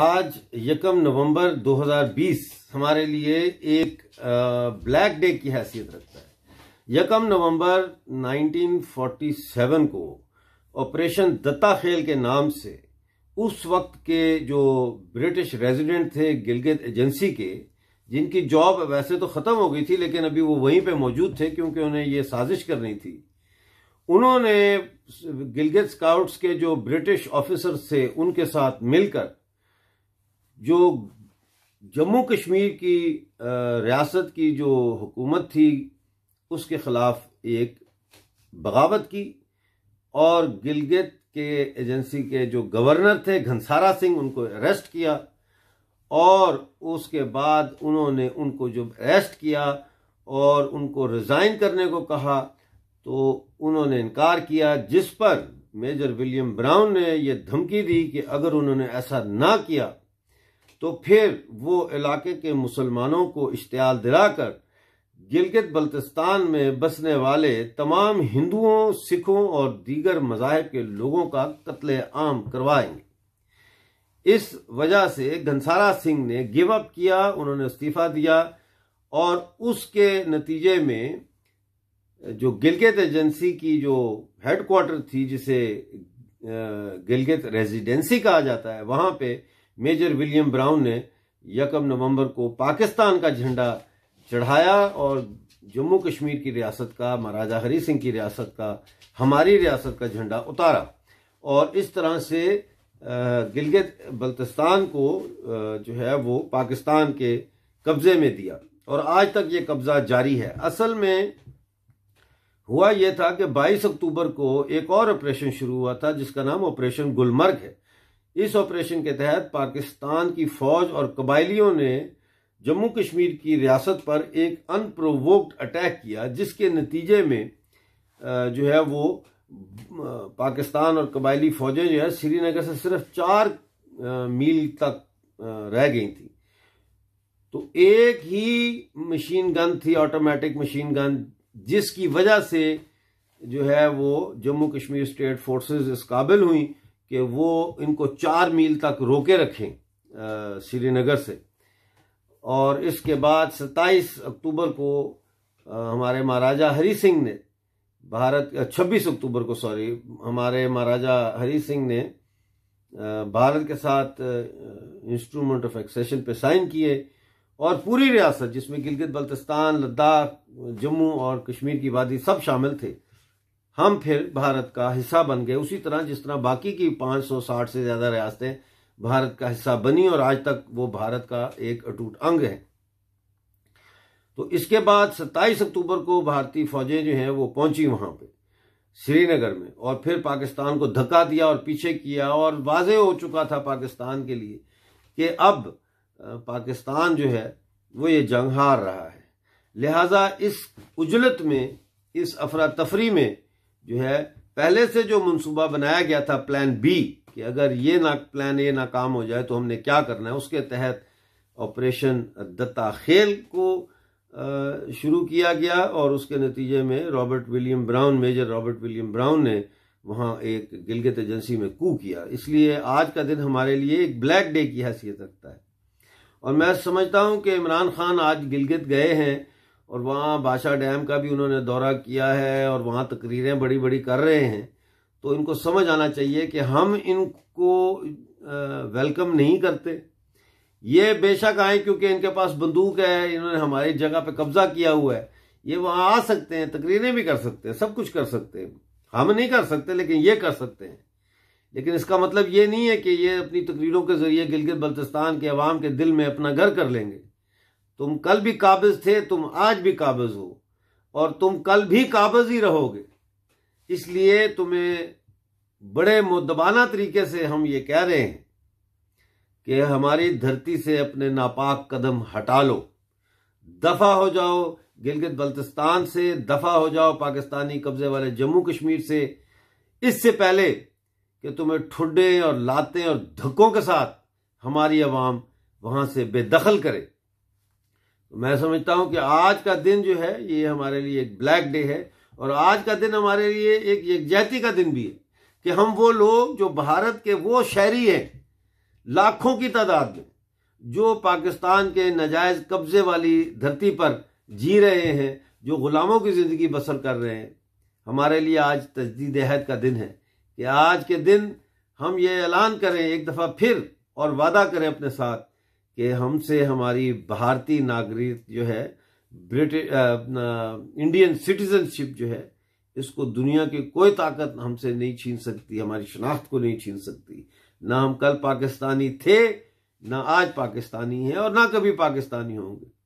आज यकम नवंबर 2020 हमारे लिए एक ब्लैक डे की हैसियत रखता है यकम नवंबर 1947 को ऑपरेशन दत्ता खेल के नाम से उस वक्त के जो ब्रिटिश रेजिडेंट थे गिलगित एजेंसी के जिनकी जॉब वैसे तो ख़त्म हो गई थी लेकिन अभी वो वहीं पे मौजूद थे क्योंकि उन्हें ये साजिश करनी थी उन्होंने गिलगित स्काउट्स के जो ब्रिटिश ऑफिसर्स थे उनके साथ मिलकर जो जम्मू कश्मीर की रियासत की जो हुकूमत थी उसके ख़िलाफ़ एक बगावत की और गिलगित के एजेंसी के जो गवर्नर थे घनसारा सिंह उनको अरेस्ट किया और उसके बाद उन्होंने उनको जब अरेस्ट किया और उनको रिज़ाइन करने को कहा तो उन्होंने इनकार किया जिस पर मेजर विलियम ब्राउन ने यह धमकी दी कि अगर उन्होंने ऐसा ना किया तो फिर वो इलाके के मुसलमानों को इश्तियाल दिलाकर गिलगित बल्तिस्तान में बसने वाले तमाम हिंदुओं सिखों और दीगर मजाहब के लोगों का कत्ल आम करवाएंगे इस वजह से घनसारा सिंह ने गिव अप किया उन्होंने इस्तीफा दिया और उसके नतीजे में जो गिलगित एजेंसी की जो हेडक्वार्टर थी जिसे गिलगित रेजिडेंसी कहा जाता है वहां पे मेजर विलियम ब्राउन ने यकम नवंबर को पाकिस्तान का झंडा चढ़ाया और जम्मू कश्मीर की रियासत का महाराजा हरी सिंह की रियासत का हमारी रियासत का झंडा उतारा और इस तरह से गिलगित बल्तिस्तान को जो है वो पाकिस्तान के कब्जे में दिया और आज तक ये कब्जा जारी है असल में हुआ यह था कि 22 अक्टूबर को एक और ऑपरेशन शुरू हुआ था जिसका नाम ऑपरेशन गुलमर्ग है इस ऑपरेशन के तहत पाकिस्तान की फौज और कबायलियों ने जम्मू कश्मीर की रियासत पर एक अनप्रोवोक्ड अटैक किया जिसके नतीजे में जो है वो पाकिस्तान और कबायली फौजें जो है श्रीनगर से सिर्फ चार मील तक रह गई थी तो एक ही मशीन गन थी ऑटोमेटिक मशीन गन जिसकी वजह से जो है वो जम्मू कश्मीर स्टेट फोर्सेस इस काबिल हुई कि वो इनको चार मील तक रोके रखें श्रीनगर से और इसके बाद 27 अक्टूबर को हमारे महाराजा हरी सिंह ने भारत 26 अक्टूबर को सॉरी हमारे महाराजा हरी सिंह ने भारत के साथ इंस्ट्रूमेंट ऑफ एक्सेशन पे साइन किए और पूरी रियासत जिसमें गिलगित बल्तिस्तान लद्दाख जम्मू और कश्मीर की वादी सब शामिल थे हम फिर भारत का हिस्सा बन गए उसी तरह जिस तरह बाकी की 560 से ज़्यादा रियासतें भारत का हिस्सा बनी और आज तक वो भारत का एक अटूट अंग है तो इसके बाद 27 अक्टूबर को भारतीय फौजें जो हैं वो पहुंची वहां पे श्रीनगर में और फिर पाकिस्तान को धक्का दिया और पीछे किया और वाजे हो चुका था पाकिस्तान के लिए कि अब पाकिस्तान जो है वो ये जंग हार रहा है लिहाजा इस उजलत में इस अफरा तफरी में जो है पहले से जो मंसूबा बनाया गया था प्लान बी कि अगर ये ना प्लान ए नाकाम हो जाए तो हमने क्या करना है उसके तहत ऑपरेशन दत्ताखेल को शुरू किया गया और उसके नतीजे में Robert William Brown major Robert William Brown ने वहाँ एक गिलगित एजेंसी में कू किया इसलिए आज का दिन हमारे लिए एक ब्लैक डे की हैसियत रखता है और मैं समझता हूँ कि इमरान खान आज गिलगित गए हैं और वहाँ बादशाह डैम का भी उन्होंने दौरा किया है और वहाँ तकरीरें बड़ी बड़ी कर रहे हैं तो इनको समझ आना चाहिए कि हम इनको वेलकम नहीं करते ये बेशक आए क्योंकि इनके पास बंदूक है इन्होंने हमारी जगह पे कब्जा किया हुआ है ये वहाँ आ सकते हैं तकरीरें भी कर सकते हैं सब कुछ कर सकते हैं हम नहीं कर सकते लेकिन ये कर सकते हैं लेकिन इसका मतलब ये नहीं है कि ये अपनी तकरीरों के जरिए गिलगित बल्तिस्तान के अवाम के दिल में अपना घर कर लेंगे तुम कल भी काबिज थे तुम आज भी काबिज हो और तुम कल भी काबिज ही रहोगे इसलिए तुम्हें बड़े मुद्दबाना तरीके से हम ये कह रहे हैं कि हमारी धरती से अपने नापाक कदम हटा लो दफा हो जाओ गिलगित बल्तिस्तान से दफा हो जाओ पाकिस्तानी कब्जे वाले जम्मू कश्मीर से इससे पहले कि तुम्हें ठुड्डे और लाते और धक्कों के साथ हमारी आवाम वहां से बेदखल करे तो मैं समझता हूं कि आज का दिन जो है ये हमारे लिए एक ब्लैक डे है और आज का दिन हमारे लिए एक यकजहती का दिन भी है कि हम वो लोग जो भारत के वो शहरी हैं लाखों की तादाद में जो पाकिस्तान के नजायज कब्जे वाली धरती पर जी रहे हैं जो गुलामों की ज़िंदगी बसर कर रहे हैं हमारे लिए आज तजदीद अहद का दिन है कि आज के दिन हम ये ऐलान करें एक दफ़ा फिर और वादा करें अपने साथ कि हमसे हमारी भारतीय नागरिक जो है ब्रिटिश इंडियन सिटीजनशिप जो है इसको दुनिया की कोई ताकत हमसे नहीं छीन सकती हमारी शनाख्त को नहीं छीन सकती ना हम कल पाकिस्तानी थे ना आज पाकिस्तानी हैं और ना कभी पाकिस्तानी होंगे